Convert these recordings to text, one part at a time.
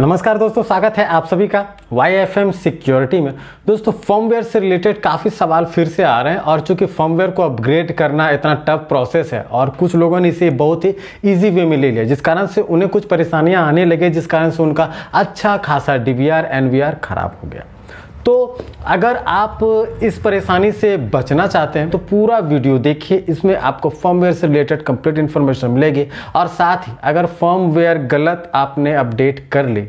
नमस्कार दोस्तों स्वागत है आप सभी का वाई एफ एम सिक्योरिटी में दोस्तों फॉर्मवेयर से रिलेटेड काफ़ी सवाल फिर से आ रहे हैं और चूंकि फॉर्मवेयर को अपग्रेड करना इतना टफ प्रोसेस है और कुछ लोगों ने इसे बहुत ही इजी वे में ले लिया जिस कारण से उन्हें कुछ परेशानियां आने लगे जिस कारण से उनका अच्छा खासा डी वी आर खराब हो गया तो अगर आप इस परेशानी से बचना चाहते हैं तो पूरा वीडियो देखिए इसमें आपको फॉर्मवेयर से रिलेटेड कंप्लीट इन्फॉर्मेशन मिलेगी और साथ ही अगर फॉर्मवेयर गलत आपने अपडेट कर ली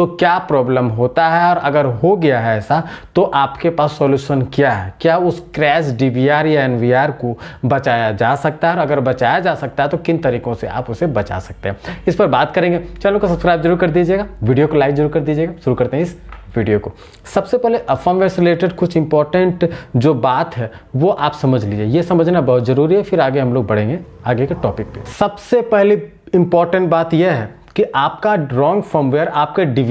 तो क्या प्रॉब्लम होता है और अगर हो गया है ऐसा तो आपके पास सॉल्यूशन क्या है क्या उस क्रैश डीबीआर या एनवीआर को बचाया जा सकता है और अगर बचाया जा सकता है तो किन तरीकों से आप उसे बचा सकते हैं इस पर बात करेंगे चैनल को सब्सक्राइब जरूर कर दीजिएगा वीडियो को लाइक जरूर कर दीजिएगा शुरू करते हैं इस वीडियो को सबसे पहले अफर्मवेयर से रिलेटेड कुछ इंपॉर्टेंट जो बात है वो आप समझ लीजिए ये समझना बहुत ज़रूरी है फिर आगे हम लोग बढ़ेंगे आगे के टॉपिक पे सबसे पहली इंपॉर्टेंट बात यह है कि आपका रॉन्ग फर्मवेयर आपके डी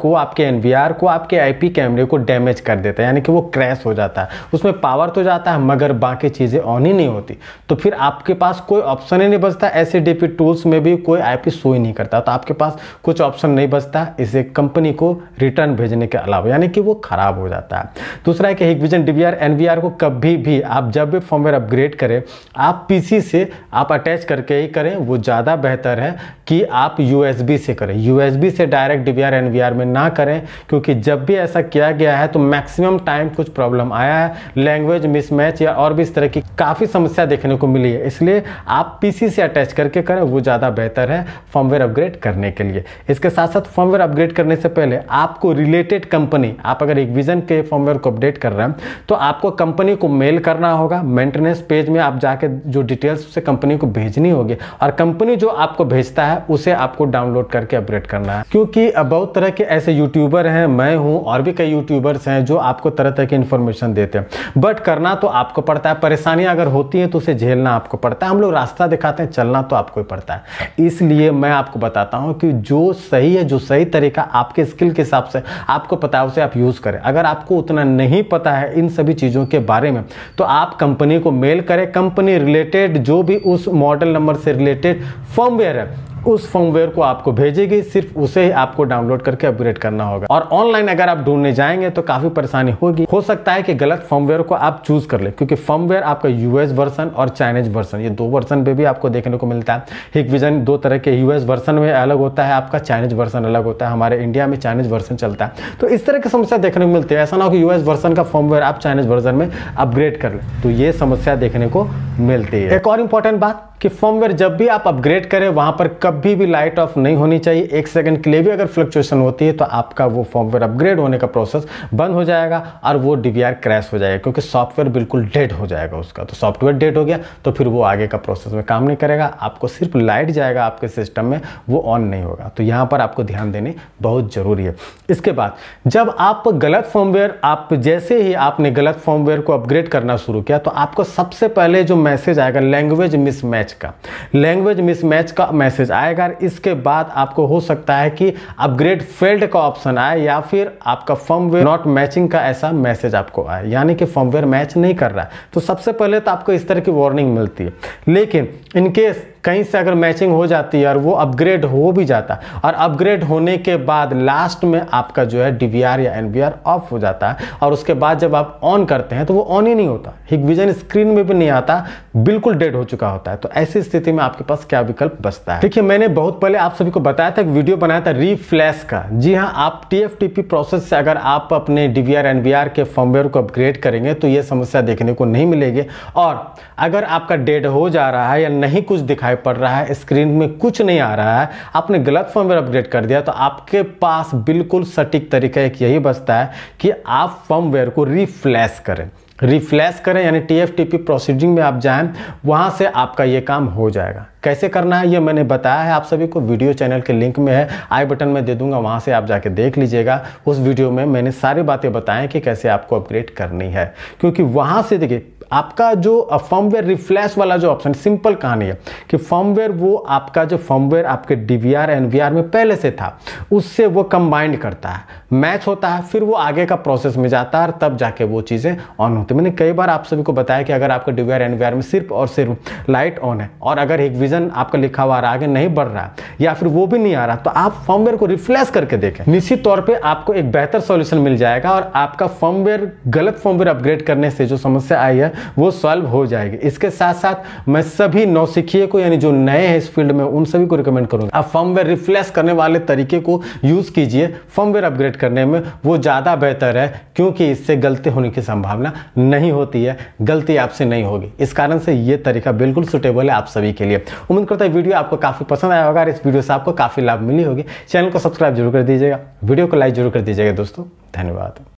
को आपके एन को आपके आईपी कैमरे को डैमेज कर देता है यानी कि वो क्रैश हो जाता है उसमें पावर तो जाता है मगर बाकी चीज़ें ऑन ही नहीं होती तो फिर आपके पास कोई ऑप्शन ही नहीं बचता ऐसे डीपी टूल्स में भी कोई आईपी शो ही नहीं करता तो आपके पास कुछ ऑप्शन नहीं बचता इसे कंपनी को रिटर्न भेजने के अलावा यानी कि वो ख़राब हो जाता है दूसरा है कि हिगविजन डी वी को कभी भी आप जब भी फॉर्मवेयर अपग्रेड करें आप पीसी से आप अटैच करके ही करें वो ज़्यादा बेहतर है कि आप यू यूएसबी से करें यूएसबी से डायरेक्ट डीवीआर एनवीआर में ना करें क्योंकि जब भी ऐसा किया गया है तो मैक्सिमम टाइम कुछ प्रॉब्लम आया है लैंग्वेज मिसमैच या और भी इस तरह की काफ़ी समस्या देखने को मिली है इसलिए आप पीसी से अटैच करके करें वो ज़्यादा बेहतर है फॉर्मवेयर अपग्रेड करने के लिए इसके साथ साथ फॉर्मवेयर अपग्रेड करने से पहले आपको रिलेटेड कंपनी आप अगर एक विजन के फॉर्मवेयर को अपडेट कर रहे हैं तो आपको कंपनी को मेल करना होगा मेंटेनेंस पेज में आप जाके जो डिटेल्स उसे कंपनी को भेजनी होगी और कंपनी जो आपको भेजता है उसे आपको डाउनलोड करके अपग्रेड करना है क्योंकि बहुत तरह के ऐसे यूट्यूबर हैं मैं हूँ और भी कई यूट्यूबर्स हैं जो आपको तरह तरह की इन्फॉर्मेशन देते हैं बट करना तो आपको पड़ता है परेशानियाँ अगर होती हैं तो उसे झेलना आपको पड़ता है हम लोग रास्ता दिखाते हैं चलना तो आपको ही पड़ता है इसलिए मैं आपको बताता हूँ कि जो सही है जो सही तरीका आपके स्किल के हिसाब से आपको पता है उसे आप यूज़ करें अगर आपको उतना नहीं पता है इन सभी चीज़ों के बारे में तो आप कंपनी को मेल करें कंपनी रिलेटेड जो भी उस मॉडल नंबर से रिलेटेड फॉर्मवेयर है उस फॉर्मवेयर को आपको भेजेगी सिर्फ उसे ही आपको डाउनलोड करके अपग्रेड करना होगा और ऑनलाइन अगर आप ढूंढने जाएंगे तो काफी परेशानी होगी हो सकता है कि गलत फॉर्मवेयर को आप चूज कर ले क्योंकि फॉर्मवेयर आपका यूएस वर्सन और चाइनीज वर्सन ये दो वर्सन पे भी आपको देखने को मिलता है विजन दो तरह के यूएस वर्सन में अलग होता है आपका चाइनीज वर्सन अलग होता है हमारे इंडिया में चाइनीज वर्सन चलता है तो इस तरह की समस्या देखने को मिलती है ऐसा ना हो कि यूएस वर्सन का फॉर्मवेयर आप चाइनीज वर्सन में अपग्रेड कर ले तो ये समस्या देखने को मिलती है एक और इंपॉर्टेंट बात कि फॉर्मवेयर जब भी आप अपग्रेड करें वहां पर कब कभी भी लाइट ऑफ नहीं होनी चाहिए एक सेकंड के लिए भी अगर फ्लक्चुएशन होती है तो आपका वो फॉर्मवेयर अपग्रेड होने का प्रोसेस बंद हो जाएगा और वो डी क्रैश हो जाएगा क्योंकि सॉफ्टवेयर बिल्कुल डेड हो जाएगा उसका तो सॉफ्टवेयर डेड हो गया तो फिर वो आगे का प्रोसेस में काम नहीं करेगा आपको सिर्फ लाइट जाएगा आपके सिस्टम में वो ऑन नहीं होगा तो यहाँ पर आपको ध्यान देने बहुत ज़रूरी है इसके बाद जब आप गलत फॉर्मवेयर आप जैसे ही आपने गलत फॉर्मवेयर को अपग्रेड करना शुरू किया तो आपको सबसे पहले जो मैसेज आएगा लैंग्वेज मिसमैच का लैंग्वेज मिसमैच का मैसेज आएगा आएगा इसके बाद आपको हो सकता है कि अपग्रेड फेल्ड का ऑप्शन आए या फिर आपका फॉर्मवेयर नॉट मैचिंग का ऐसा मैसेज आपको आए यानी कि फॉर्मवेयर मैच नहीं कर रहा है तो सबसे पहले तो आपको इस तरह की वार्निंग मिलती है लेकिन इनकेस कहीं से अगर मैचिंग हो जाती है और वो अपग्रेड हो भी जाता है और अपग्रेड होने के बाद लास्ट में आपका जो है डी या एन ऑफ हो जाता है और उसके बाद जब आप ऑन करते हैं तो वो ऑन ही नहीं होता हिगविजन स्क्रीन में भी नहीं आता बिल्कुल डेड हो चुका होता है तो ऐसी स्थिति में आपके पास क्या विकल्प बचता है देखिए मैंने बहुत पहले आप सभी को बताया था एक वीडियो बनाया था रीफ्लैश का जी हाँ आप टी प्रोसेस से अगर आप अपने डी वी के फॉर्मवेयर को अपग्रेड करेंगे तो ये समस्या देखने को नहीं मिलेगी और अगर आपका डेड हो जा रहा है या नहीं कुछ दिखाई दिखाई पड़ रहा है स्क्रीन में कुछ नहीं आ रहा है आपने गलत फर्मवेयर अपग्रेड कर दिया तो आपके पास बिल्कुल सटीक तरीका एक यही बचता है कि आप फर्मवेयर को रिफ्लैश करें रिफ्लैश करें यानी T F T P proceeding में आप जाएं वहां से आपका ये काम हो जाएगा कैसे करना है ये मैंने बताया है आप सभी को वीडियो चैनल के लिंक में है आई बटन में दे दूंगा वहां से आप जाके देख लीजिएगा उस वीडियो में मैंने सारी बातें बताएं कि कैसे आपको अपग्रेड करनी है क्योंकि वहां से देखिए आपका जो फॉर्मवेयर रिफ्लैश वाला जो ऑप्शन सिंपल कहानी है कि फॉर्मवेयर वो आपका जो फॉर्मवेयर आपके डीवीआर एनवीआर में पहले से था उससे वो कंबाइंड करता है मैच होता है फिर वो आगे का प्रोसेस में जाता है और तब जाके वो चीज़ें ऑन होती है मैंने कई बार आप सभी को बताया कि अगर आपका डीवीआर एनवीआर में सिर्फ और सिर्फ लाइट ऑन है और अगर एक विजन आपका लिखा हुआ आगे नहीं बढ़ रहा या फिर वो भी नहीं आ रहा तो आप फॉर्मवेयर को रिफ्लैश करके देखें निश्चित तौर पर आपको एक बेहतर सोल्यूशन मिल जाएगा और आपका फॉर्मवेयर गलत फॉर्मवेयर अपग्रेड करने से जो समस्या आई है वो सॉल्व हो जाएगी इसके साथ साथ मैं सभी नौसिखिए को यानी जो नए हैं इस फील्ड में उन सभी को रिकमेंड करूंगा आप फर्मवेयर रिफ्लेस करने वाले तरीके को यूज़ कीजिए फर्मवेयर अपग्रेड करने में वो ज़्यादा बेहतर है क्योंकि इससे गलती होने की संभावना नहीं होती है गलती आपसे नहीं होगी इस कारण से ये तरीका बिल्कुल सुटेबल है आप सभी के लिए उम्मीद करता है वीडियो आपको काफ़ी पसंद आया होगा और इस वीडियो से आपको काफ़ी लाभ मिली होगी चैनल को सब्सक्राइब जरूर कर दीजिएगा वीडियो को लाइक जरूर कर दीजिएगा दोस्तों धन्यवाद